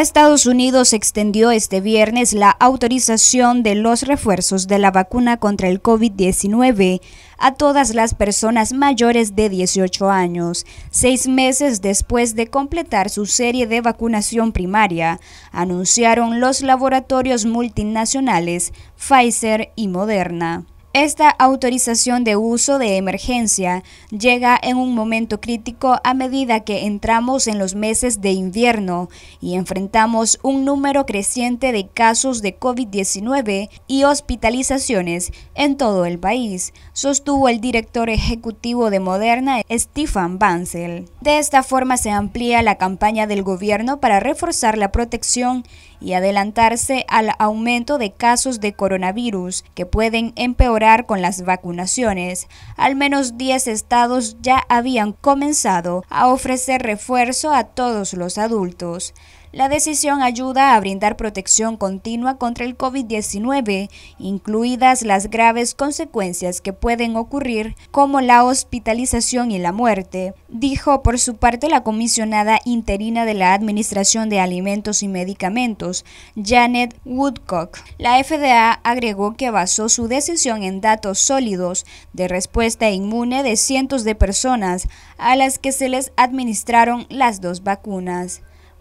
Estados Unidos extendió este viernes la autorización de los refuerzos de la vacuna contra el COVID-19 a todas las personas mayores de 18 años, seis meses después de completar su serie de vacunación primaria, anunciaron los laboratorios multinacionales Pfizer y Moderna. Esta autorización de uso de emergencia llega en un momento crítico a medida que entramos en los meses de invierno y enfrentamos un número creciente de casos de COVID-19 y hospitalizaciones en todo el país, sostuvo el director ejecutivo de Moderna, Stefan bansell De esta forma se amplía la campaña del gobierno para reforzar la protección y adelantarse al aumento de casos de coronavirus que pueden empeorar con las vacunaciones. Al menos 10 estados ya habían comenzado a ofrecer refuerzo a todos los adultos. La decisión ayuda a brindar protección continua contra el COVID-19, incluidas las graves consecuencias que pueden ocurrir, como la hospitalización y la muerte, dijo por su parte la comisionada interina de la Administración de Alimentos y Medicamentos, Janet Woodcock. La FDA agregó que basó su decisión en datos sólidos de respuesta inmune de cientos de personas a las que se les administraron las dos vacunas.